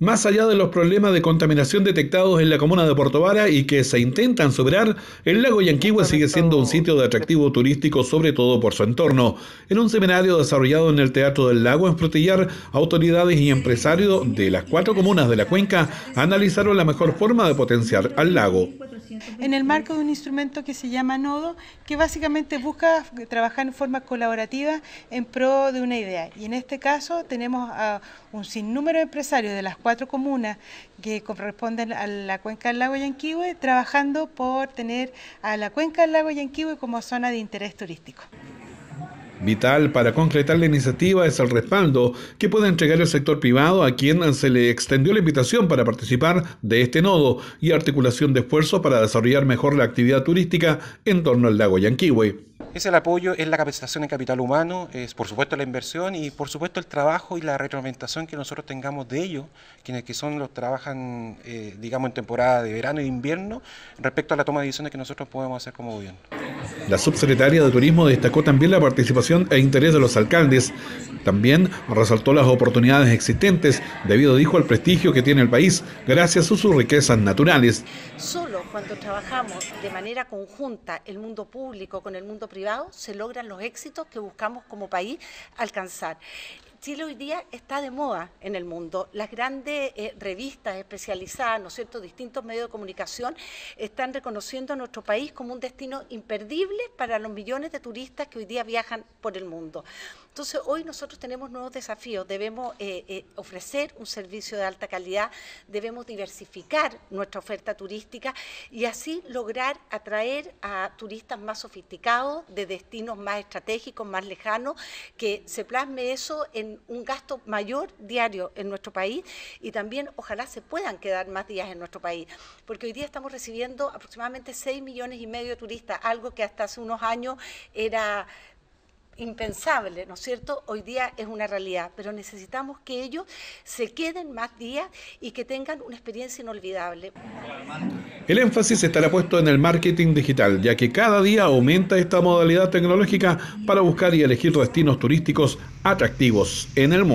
Más allá de los problemas de contaminación detectados en la comuna de portovara y que se intentan superar, el lago Yanquihue sigue siendo un sitio de atractivo turístico, sobre todo por su entorno. En un seminario desarrollado en el Teatro del Lago en Frutillar, autoridades y empresarios de las cuatro comunas de la cuenca analizaron la mejor forma de potenciar al lago en el marco de un instrumento que se llama Nodo, que básicamente busca trabajar en forma colaborativa en pro de una idea. Y en este caso tenemos a un sinnúmero de empresarios de las cuatro comunas que corresponden a la cuenca del lago Yanquihue, trabajando por tener a la cuenca del lago Yanquihue como zona de interés turístico. Vital para concretar la iniciativa es el respaldo que puede entregar el sector privado a quien se le extendió la invitación para participar de este nodo y articulación de esfuerzos para desarrollar mejor la actividad turística en torno al lago Yanquiwe. Es el apoyo, es la capacitación en capital humano, es por supuesto la inversión y por supuesto el trabajo y la retroalimentación que nosotros tengamos de ellos, quienes que son los trabajan, eh, digamos, en temporada de verano e invierno, respecto a la toma de decisiones que nosotros podemos hacer como gobierno. La subsecretaria de Turismo destacó también la participación e interés de los alcaldes. También resaltó las oportunidades existentes, debido, dijo, al prestigio que tiene el país gracias a sus riquezas naturales. Solo cuando trabajamos de manera conjunta el mundo público con el mundo privado se logran los éxitos que buscamos como país alcanzar. Chile hoy día está de moda en el mundo. Las grandes eh, revistas especializadas, ¿no distintos medios de comunicación están reconociendo a nuestro país como un destino imperdible para los millones de turistas que hoy día viajan por el mundo. Entonces, hoy nosotros tenemos nuevos desafíos. Debemos eh, eh, ofrecer un servicio de alta calidad, debemos diversificar nuestra oferta turística y así lograr atraer a turistas más sofisticados, de destinos más estratégicos, más lejanos, que se plasme eso en un, gasto mayor diario en nuestro país y también ojalá se puedan quedar más días en nuestro país, porque hoy día estamos recibiendo aproximadamente 6 millones y medio de turistas, algo que hasta hace unos años era impensable, ¿no es cierto? Hoy día es una realidad, pero necesitamos que ellos se queden más días y que tengan una experiencia inolvidable. El énfasis estará puesto en el marketing digital, ya que cada día aumenta esta modalidad tecnológica para buscar y elegir destinos turísticos atractivos en el mundo.